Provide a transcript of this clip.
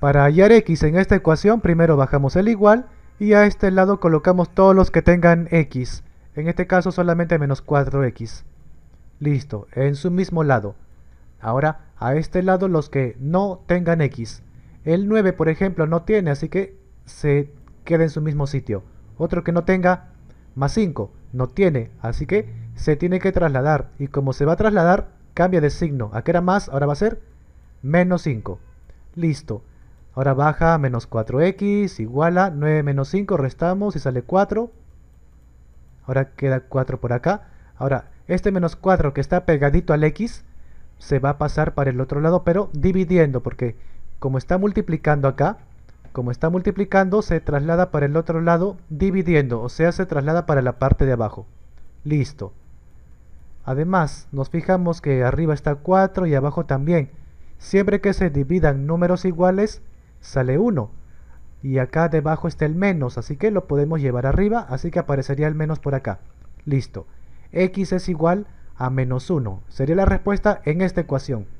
Para hallar x en esta ecuación, primero bajamos el igual y a este lado colocamos todos los que tengan x. En este caso solamente menos 4x. Listo, en su mismo lado. Ahora, a este lado los que no tengan x. El 9, por ejemplo, no tiene, así que se queda en su mismo sitio. Otro que no tenga, más 5, no tiene, así que se tiene que trasladar. Y como se va a trasladar, cambia de signo. A qué era más, ahora va a ser menos 5. Listo. Ahora baja menos 4x, igual a 9 menos 5, restamos y sale 4. Ahora queda 4 por acá. Ahora, este menos 4 que está pegadito al x, se va a pasar para el otro lado, pero dividiendo, porque como está multiplicando acá, como está multiplicando, se traslada para el otro lado dividiendo, o sea, se traslada para la parte de abajo. Listo. Además, nos fijamos que arriba está 4 y abajo también. Siempre que se dividan números iguales, sale 1. Y acá debajo está el menos, así que lo podemos llevar arriba, así que aparecería el menos por acá. Listo. X es igual a menos 1. Sería la respuesta en esta ecuación.